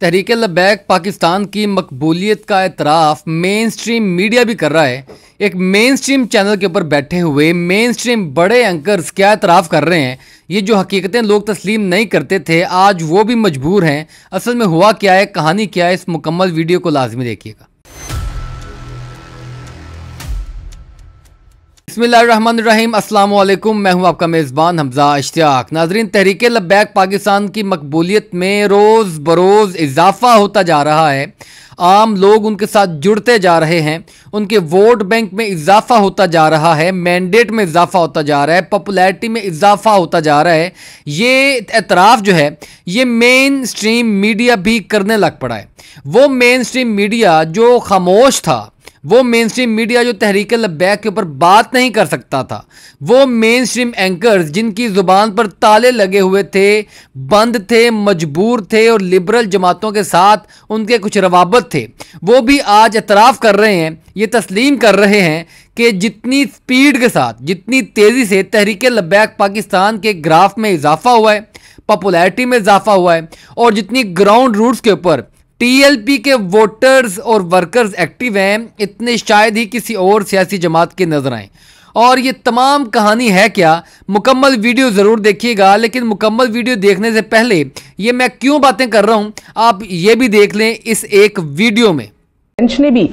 तहरीक लबैक पाकिस्तान की मकबूलीत का एतराफ़ main stream media भी कर रहा है एक मेन स्ट्रीम चैनल के ऊपर बैठे हुए मेन स्ट्रीम बड़े एंकर्स क्या एतराफ़ कर रहे हैं ये जो हकीकतें लोग तस्लीम नहीं करते थे आज वो भी मजबूर हैं असल में हुआ क्या है कहानी क्या है इस मुकम्मल वीडियो को लाजमी देखिएगा अस्सलाम वालेकुम मैं हूं आपका मेज़बान हमजा इश्तियाक नाजरीन तहरीक लब्बैक पाकिस्तान की मकबूलियत में रोज़ बरोज़ इजाफा होता जा रहा है आम लोग उनके साथ जुड़ते जा रहे हैं उनके वोट बैंक में इजाफा होता जा रहा है मैंडेट में इजाफा होता जा रहा है पॉपुलैरिटी में इजाफा होता जा रहा है ये एतराफ़ जो है ये मेन स्ट्रीम मीडिया भी करने लग पड़ा है वो मेन स्ट्रीम मीडिया जो खामोश था वो मेन स्ट्रीम मीडिया जो तहरीक लब्बैक के ऊपर बात नहीं कर सकता था वो मेन स्ट्रीम एंकर्स जिनकी ज़ुबान पर ताले लगे हुए थे बंद थे मजबूर थे और लिबरल जमातों के साथ उनके कुछ रवाबत थे वो भी आज एतराफ़ कर रहे हैं ये तस्लीम कर रहे हैं कि जितनी स्पीड के साथ जितनी तेज़ी से तहरीक लब्बैक पाकिस्तान के ग्राफ में इजाफ़ा हुआ है पॉपुलैरिटी में इजाफा हुआ है और जितनी ग्राउंड रूट्स के ऊपर टीएलपी के वोटर्स और वर्कर्स एक्टिव हैं इतने शायद ही किसी और सियासी जमात के नजर आए और ये तमाम कहानी है क्या मुकम्मल वीडियो ज़रूर देखिएगा लेकिन मुकम्मल वीडियो देखने से पहले ये मैं क्यों बातें कर रहा हूँ आप ये भी देख लें इस एक वीडियो में बेंच ने भी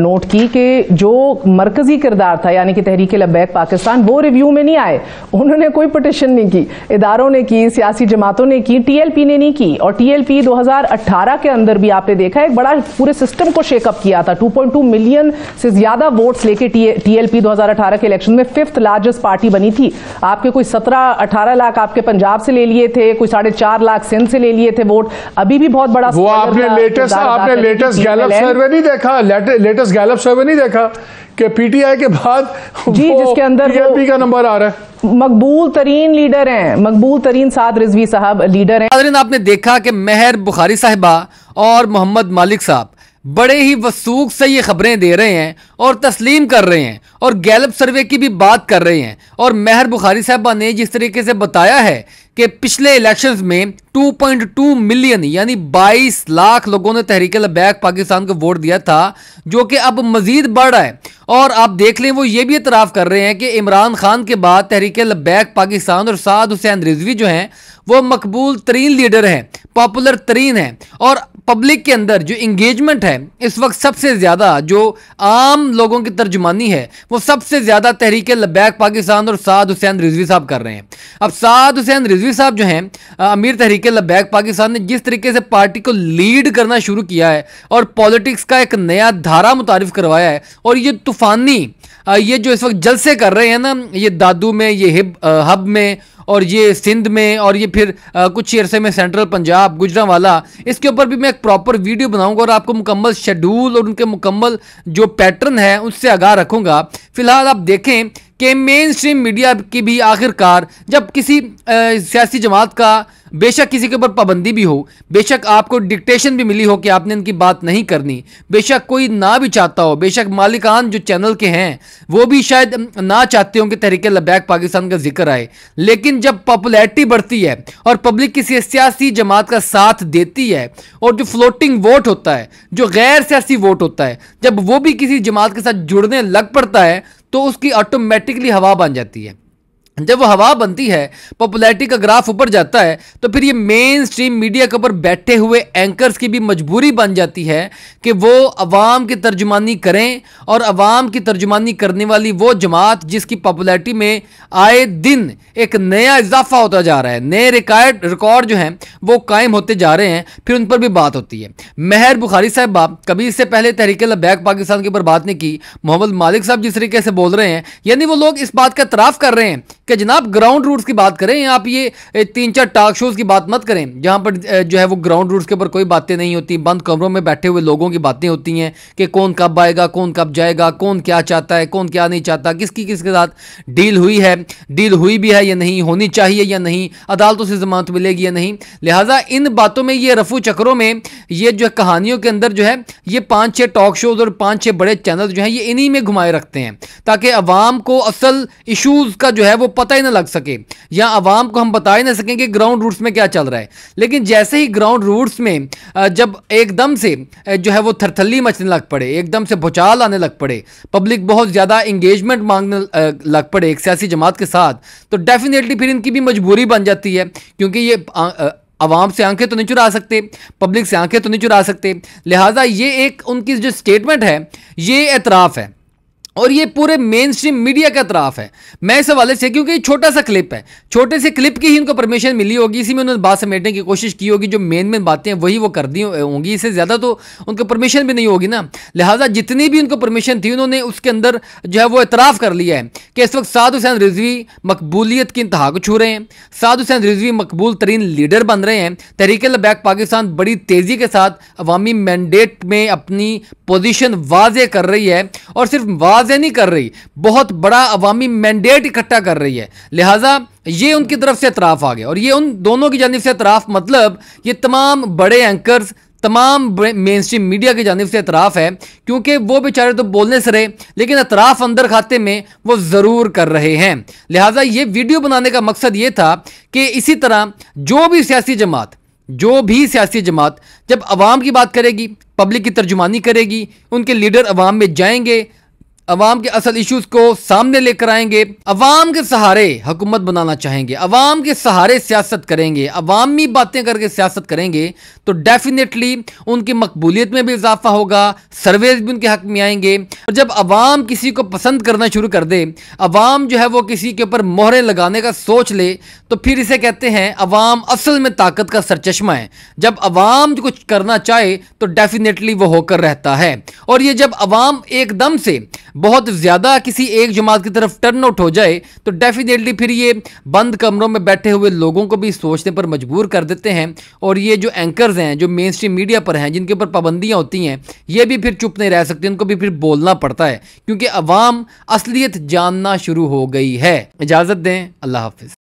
नोट की कि जो मरकजी किरदार था यानी कि तहरीक लबैक पाकिस्तान वो रिव्यू में नहीं आए उन्होंने कोई पटिशन नहीं की इदारों ने की सियासी जमातों ने की टीएलपी ने नहीं की और टीएलपी 2018 के अंदर भी आपने देखा एक बड़ा पूरे सिस्टम को शेकअप किया था 2.2 मिलियन से ज्यादा वोट्स लेके टीएलपी 2018 के इलेक्शन में फिफ्थ लार्जेस्ट पार्टी बनी थी आपके कोई सत्रह अठारह लाख आपके पंजाब से ले लिए थे कोई साढ़े चार लाख सिंध से ले लिए थे वोट अभी भी बहुत बड़ा वो आपने लेटेस्ट आपने लेटेस्ट गैलप सर्वे नहीं देखा लेटे, लेटेस्ट गैलप सर्वे नहीं देखा कि पीटीआई के बाद जी जिसके अंदर पीएलपी का नंबर आ रहा है मकबूल तरीन लीडर हैं मकबूल तरीन साद रिजवी साहब लीडर हैं आपने देखा कि मेहर बुखारी साहिबा और मोहम्मद मालिक साहब बड़े ही वसूख से ये खबरें दे रहे हैं और तस्लीम कर रहे हैं और गैलप सर्वे की भी बात कर रहे हैं और मेहर बुखारी साहबा ने जिस तरीके से बताया है कि पिछले इलेक्शन में 2.2 मिलियन यानी 22 लाख लोगों ने तहरीक लबैक पाकिस्तान को वोट दिया था जो कि अब मज़ीद बढ़ रहा है और आप देख लें वो ये भी इतराफ़ कर रहे हैं कि इमरान खान के बाद तहरीक लबैक पाकिस्तान और साद हुसैन रिजवी जो हैं वो मकबूल तरीन लीडर हैं पॉपुलर तरीन हैं और पब्लिक के अंदर जो इंगेजमेंट है इस वक्त सबसे ज़्यादा जो आम लोगों की तर्जमानी है वो सबसे ज़्यादा तहरीक लबैक पाकिस्तान और साद हुसैन रिजवी साहब कर रहे हैं अब साद हुसैन रिजवी साहब जो हैं अमीर तहरीक लबैक पाकिस्तान ने जिस तरीके से पार्टी को लीड करना शुरू किया है और पॉलिटिक्स का एक नया धारा मुतारफ़ करवाया है और ये तूफ़ानी ये जो इस वक्त जलसे कर रहे हैं ना ये दादू में ये हिब हब में और ये सिंध में और ये फिर आ, कुछ अरसे में सेंट्रल पंजाब गुजरावाला इसके ऊपर भी मैं एक प्रॉपर वीडियो बनाऊंगा और आपको मुकम्मल शेड्यूल और उनके मुकम्मल जो पैटर्न है उससे आगाह रखूँगा फ़िलहाल आप देखें कि मेन स्ट्रीम मीडिया की भी आखिरकार जब किसी सियासी जमात का बेशक किसी के ऊपर पाबंदी भी हो बेशक आपको डिक्टेशन भी मिली हो कि आपने इनकी बात नहीं करनी बेशक कोई ना भी चाहता हो बेशक मालिकान जो चैनल के हैं वो भी शायद ना चाहते हों कि तहरीक लबैक पाकिस्तान का जिक्र आए लेकिन जब पॉपुलैरिटी बढ़ती है और पब्लिक किसी सियासी जमात का साथ देती है और जो फ्लोटिंग वोट होता है जो गैर सियासी वोट होता है जब वो भी किसी जमात के साथ जुड़ने लग पड़ता है तो उसकी ऑटोमेटिकली हवा बन जाती है जब वो हवा बनती है पॉपुलैरिटी का ग्राफ ऊपर जाता है तो फिर ये मेन स्ट्रीम मीडिया के ऊपर बैठे हुए एंकर्स की भी मजबूरी बन जाती है कि वो अवाम की तर्जुमानी करें और अवाम की तर्जुमानी करने वाली वो जमात जिसकी पॉपुलैरिटी में आए दिन एक नया इजाफा होता जा रहा है नए रिकॉर्ड रिकॉर्ड जो हैं वो कायम होते जा रहे हैं फिर उन पर भी बात होती है महर बुखारी साहब बाप कभी इससे पहले तहरीक लबैक पाकिस्तान के ऊपर बात नहीं की मोहम्मद मालिक साहब जिस तरीके से बोल रहे हैं यानी वो लोग इस बात का इतराफ़ कर रहे हैं कि जनाब ग्राउंड रूट्स की बात करें आप ये तीन चार टॉक शोज की बात मत करें जहाँ पर जो है वो ग्राउंड रूट्स के ऊपर कोई बातें नहीं होती बंद कमरों में बैठे हुए लोगों की बातें होती हैं कि कौन कब आएगा कौन कब जाएगा कौन क्या चाहता है कौन क्या नहीं चाहता किसकी किसके साथ डील हुई है डील हुई भी है या नहीं होनी चाहिए या नहीं अदालतों से जमानत मिलेगी या नहीं लिहाजा इन बातों में ये रफू चक्रों में ये जो कहानियों के अंदर जो है ये पाँच छः टॉक शोज और पाँच छः बड़े चैनल जो हैं ये इन्हीं में घुमाए रखते हैं ताकि अवाम को असल इशूज़ का जो है वो पता ही ना लग सके या आवाम को हम बता ही ना सकें कि ग्राउंड रूट्स में क्या चल रहा है लेकिन जैसे ही ग्राउंड रूट्स में जब एकदम से जो है वो थरथली मचने लग पड़े एकदम से भुचाल आने लग पड़े पब्लिक बहुत ज़्यादा इंगेजमेंट मांगने लग पड़े एक सियासी जमात के साथ तो डेफिनेटली फिर इनकी भी मजबूरी बन जाती है क्योंकि ये आवाम से आंखें तो नहीं चुरा सकते पब्लिक से आंखें तो नहीं चुरा सकते लिहाजा ये एक उनकी जो स्टेटमेंट है ये एतराफ़ है और ये पूरे मेन स्ट्रीम मीडिया का अतराफ है मैं इस हवाले से क्योंकि ये छोटा सा क्लिप है छोटे से क्लिप की ही इनको परमिशन मिली होगी इसी में उन्होंने बात समेटने की कोशिश की होगी जो मेन मेन बातें हैं वही वो कर दी होंगी इससे ज़्यादा तो उनको परमिशन भी नहीं होगी ना लिहाजा जितनी भी उनको परमिशन थी उन्होंने उसके अंदर जो है वो एतराफ़ कर लिया है कि इस वक्त साद हुसैन रिजवी मकबूलीत की इंतहा को छू रहे हैं साद हुसैन रिजवी मकबूल तरीन लीडर बन रहे हैं तहरीक लबैक पाकिस्तान बड़ी तेज़ी के साथ अवामी मैंडेट में अपनी पोजिशन वाज कर रही है और सिर्फ वाज वाजह नहीं कर रही बहुत बड़ा अवामी मैंडेट इकट्ठा कर रही है लिहाजा ये उनकी तरफ से अतराफ़ आ गया और ये उन दोनों की जानब से अतराफ़ मतलब ये तमाम बड़े एंकर्स तमाम मेन स्ट्रीम मीडिया की जानब से अतराफ़ है क्योंकि वो बेचारे तो बोलने से रहे लेकिन अतराफ़ अंदर खाते में वो ज़रूर कर रहे हैं लिहाजा ये वीडियो बनाने का मकसद ये था कि इसी तरह जो भी सियासी जमात जो भी सियासी जमात जब आवाम की बात करेगी पब्लिक की तर्जुमानी करेगी उनके लीडर अवाम में जाएंगे अवाम के असल इश्यूज को सामने लेकर आएंगे अवाम के सहारे हुकूमत बनाना चाहेंगे अवाम के सहारे सियासत करेंगे अवामी बातें करके सियासत करेंगे तो डेफिनेटली उनकी मकबूलियत में भी इजाफा होगा सर्वेज भी उनके हक में आएंगे और जब अवाम किसी को पसंद करना शुरू कर दे अवाम जो है वो किसी के ऊपर मोहरें लगाने का सोच ले तो फिर इसे कहते हैं अवाम असल में ताकत का सरचश्मा है जब अवाम कुछ करना चाहे तो डेफिनेटली वो होकर रहता है और ये जब अवाम एकदम से बहुत ज़्यादा किसी एक जमात की तरफ टर्न आउट हो जाए तो डेफिनेटली फिर ये बंद कमरों में बैठे हुए लोगों को भी सोचने पर मजबूर कर देते हैं और ये जो एंकर्स हैं जो मेन स्ट्रीम मीडिया पर हैं जिनके ऊपर पाबंदियाँ होती हैं ये भी फिर चुप नहीं रह सकते उनको भी फिर बोलना पड़ता है क्योंकि अवाम असलियत जानना शुरू हो गई है इजाज़त दें अल्लाह हाफिज़